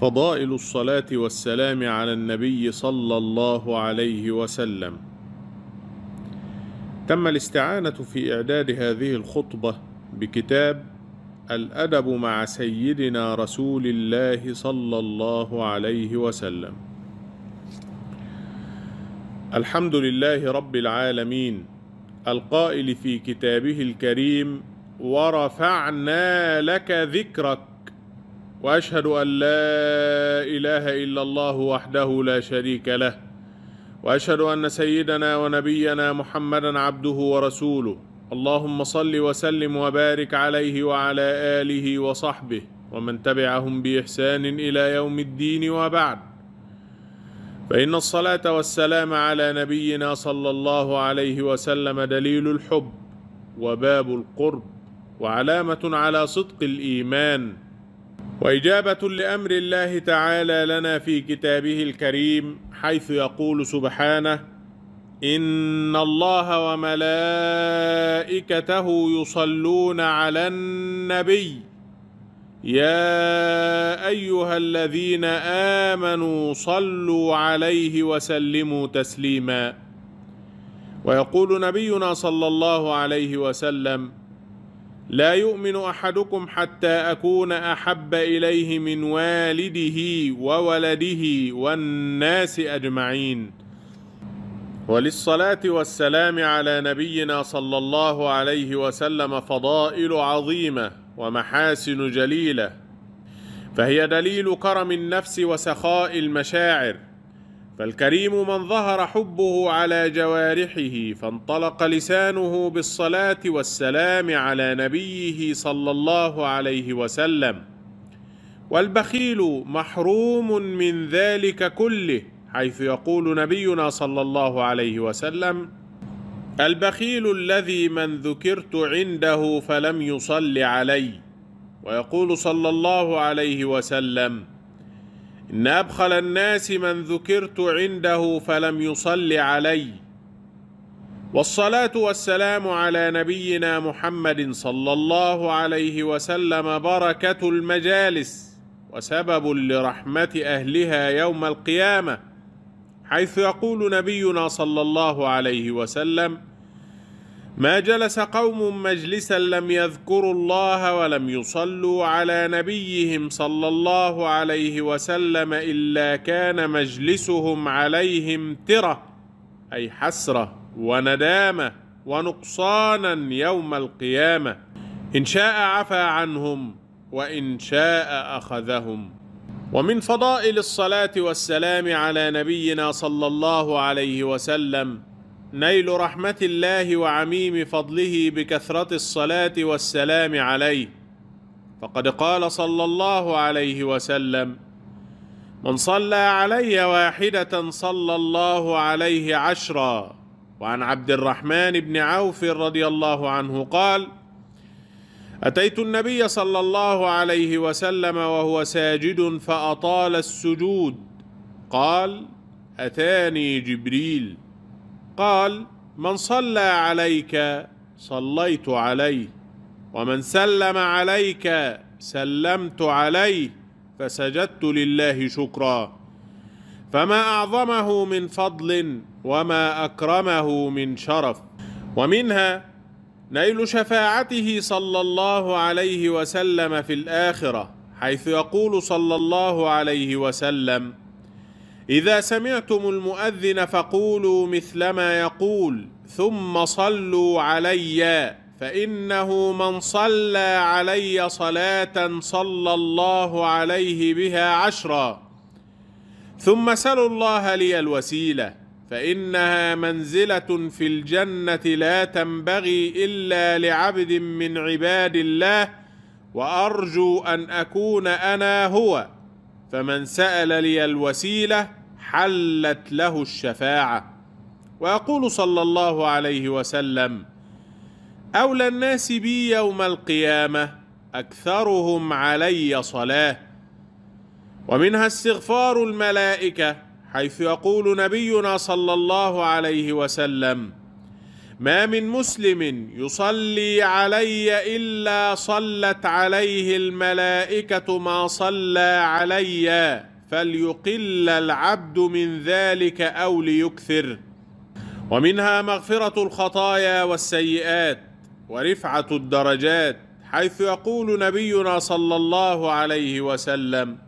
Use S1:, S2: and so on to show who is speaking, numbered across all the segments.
S1: فضائل الصلاة والسلام على النبي صلى الله عليه وسلم. تم الاستعانة في إعداد هذه الخطبة بكتاب الأدب مع سيدنا رسول الله صلى الله عليه وسلم. الحمد لله رب العالمين القائل في كتابه الكريم ورفعنا لك ذكرك واشهد ان لا اله الا الله وحده لا شريك له واشهد ان سيدنا ونبينا محمدا عبده ورسوله اللهم صل وسلم وبارك عليه وعلى اله وصحبه ومن تبعهم باحسان الى يوم الدين وبعد فان الصلاه والسلام على نبينا صلى الله عليه وسلم دليل الحب وباب القرب وعلامه على صدق الايمان واجابه لامر الله تعالى لنا في كتابه الكريم حيث يقول سبحانه ان الله وملائكته يصلون على النبي يا ايها الذين امنوا صلوا عليه وسلموا تسليما ويقول نبينا صلى الله عليه وسلم لا يؤمن احدكم حتى اكون احب اليه من والده وولده والناس اجمعين وللصلاه والسلام على نبينا صلى الله عليه وسلم فضائل عظيمه ومحاسن جليله فهي دليل كرم النفس وسخاء المشاعر فالكريم من ظهر حبه على جوارحه فانطلق لسانه بالصلاه والسلام على نبيه صلى الله عليه وسلم والبخيل محروم من ذلك كله حيث يقول نبينا صلى الله عليه وسلم البخيل الذي من ذكرت عنده فلم يصل علي ويقول صلى الله عليه وسلم إن أبخل الناس من ذكرت عنده فلم يصل علي والصلاة والسلام على نبينا محمد صلى الله عليه وسلم بركة المجالس وسبب لرحمة أهلها يوم القيامة حيث يقول نبينا صلى الله عليه وسلم ما جلس قوم مجلسا لم يذكروا الله ولم يصلوا على نبيهم صلى الله عليه وسلم الا كان مجلسهم عليهم تره اي حسره وندامه ونقصانا يوم القيامه ان شاء عفا عنهم وان شاء اخذهم ومن فضائل الصلاه والسلام على نبينا صلى الله عليه وسلم نيل رحمة الله وعميم فضله بكثرة الصلاة والسلام عليه فقد قال صلى الله عليه وسلم من صلى علي واحدة صلى الله عليه عشرا وعن عبد الرحمن بن عوف رضي الله عنه قال أتيت النبي صلى الله عليه وسلم وهو ساجد فأطال السجود قال أتاني جبريل قال من صلى عليك صليت عليه ومن سلم عليك سلمت عليه فسجدت لله شكرا فما أعظمه من فضل وما أكرمه من شرف ومنها نيل شفاعته صلى الله عليه وسلم في الآخرة حيث يقول صلى الله عليه وسلم إذا سمعتم المؤذن فقولوا مثل ما يقول ثم صلوا علي فإنه من صلى علي صلاة صلى الله عليه بها عشرا ثم سلوا الله لي الوسيلة فإنها منزلة في الجنة لا تنبغي إلا لعبد من عباد الله وأرجو أن أكون أنا هو فمن سأل لي الوسيلة حلت له الشفاعة ويقول صلى الله عليه وسلم أولى الناس بي يوم القيامة أكثرهم علي صلاة ومنها استغفار الملائكة حيث يقول نبينا صلى الله عليه وسلم ما من مسلم يصلي علي إلا صلت عليه الملائكة ما صلى علي فليقل العبد من ذلك أو ليكثر ومنها مغفرة الخطايا والسيئات ورفعة الدرجات حيث يقول نبينا صلى الله عليه وسلم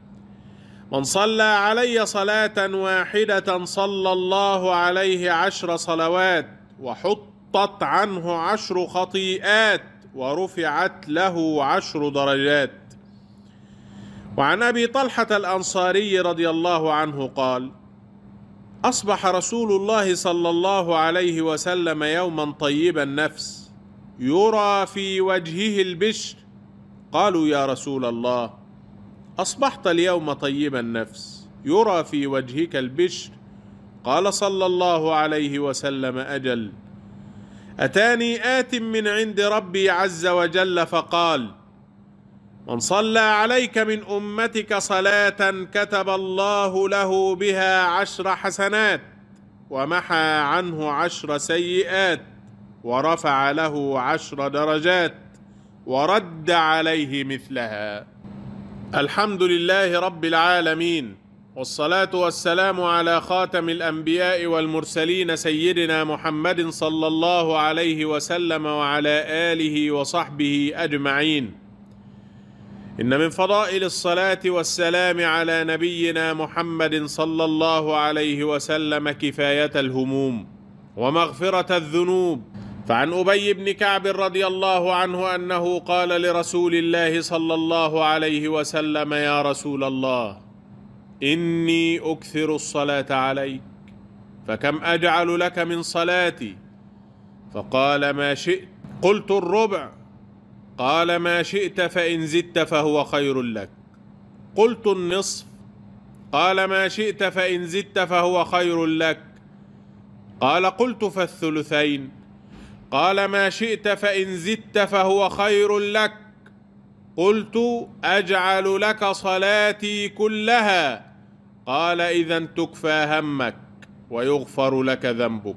S1: من صلى علي صلاة واحدة صلى الله عليه عشر صلوات وحط حطت عنه عشر خطيئات ورفعت له عشر درجات وعن ابي طلحه الانصاري رضي الله عنه قال اصبح رسول الله صلى الله عليه وسلم يوما طيب النفس يرى في وجهه البشر قالوا يا رسول الله اصبحت اليوم طيب النفس يرى في وجهك البشر قال صلى الله عليه وسلم اجل أتاني آت من عند ربي عز وجل فقال من صلى عليك من أمتك صلاة كتب الله له بها عشر حسنات ومحى عنه عشر سيئات ورفع له عشر درجات ورد عليه مثلها الحمد لله رب العالمين والصلاة والسلام على خاتم الأنبياء والمرسلين سيدنا محمد صلى الله عليه وسلم وعلى آله وصحبه أجمعين إن من فضائل الصلاة والسلام على نبينا محمد صلى الله عليه وسلم كفاية الهموم ومغفرة الذنوب فعن أبي بن كعب رضي الله عنه أنه قال لرسول الله صلى الله عليه وسلم يا رسول الله إني أكثر الصلاة عليك فكم أجعل لك من صلاتي فقال ما شئت قلت الربع قال ما شئت فإن زدت فهو خير لك قلت النصف قال ما شئت فإن زدت فهو خير لك قال قلت فالثلثين قال ما شئت فإن زدت فهو خير لك قلت أجعل لك صلاتي كلها قال إذا تكفى همك ويغفر لك ذنبك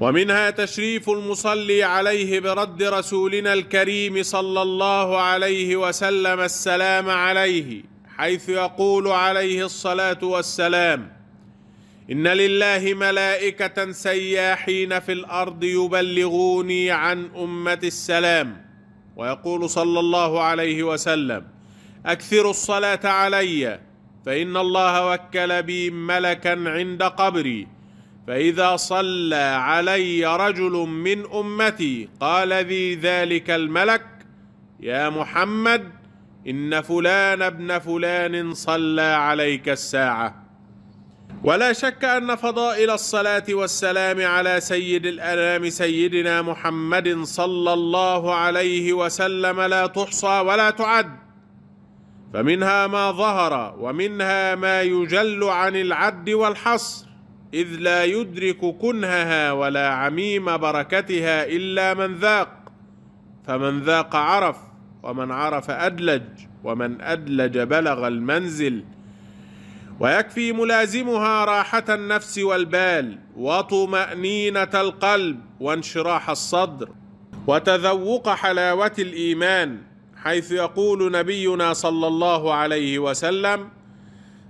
S1: ومنها تشريف المصلي عليه برد رسولنا الكريم صلى الله عليه وسلم السلام عليه حيث يقول عليه الصلاة والسلام إن لله ملائكة سياحين في الأرض يبلغوني عن أمة السلام ويقول صلى الله عليه وسلم أكثروا الصلاة عليّ فإن الله وكل بي ملكا عند قبري فإذا صلى علي رجل من أمتي قال ذي ذلك الملك يا محمد إن فلان ابن فلان صلى عليك الساعة ولا شك أن فضائل الصلاة والسلام على سيد الأنام سيدنا محمد صلى الله عليه وسلم لا تحصى ولا تعد فمنها ما ظهر ومنها ما يجل عن العد والحصر إذ لا يدرك كنهها ولا عميم بركتها إلا من ذاق فمن ذاق عرف ومن عرف أدلج ومن أدلج بلغ المنزل ويكفي ملازمها راحة النفس والبال وطمأنينة القلب وانشراح الصدر وتذوق حلاوة الإيمان حيث يقول نبينا صلى الله عليه وسلم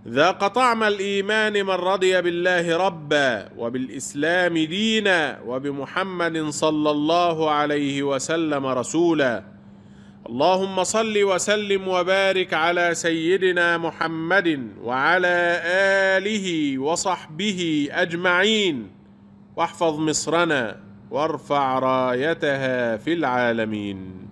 S1: ذاق طعم الايمان من رضي بالله ربا وبالاسلام دينا وبمحمد صلى الله عليه وسلم رسولا اللهم صل وسلم وبارك على سيدنا محمد وعلى اله وصحبه اجمعين واحفظ مصرنا وارفع رايتها في العالمين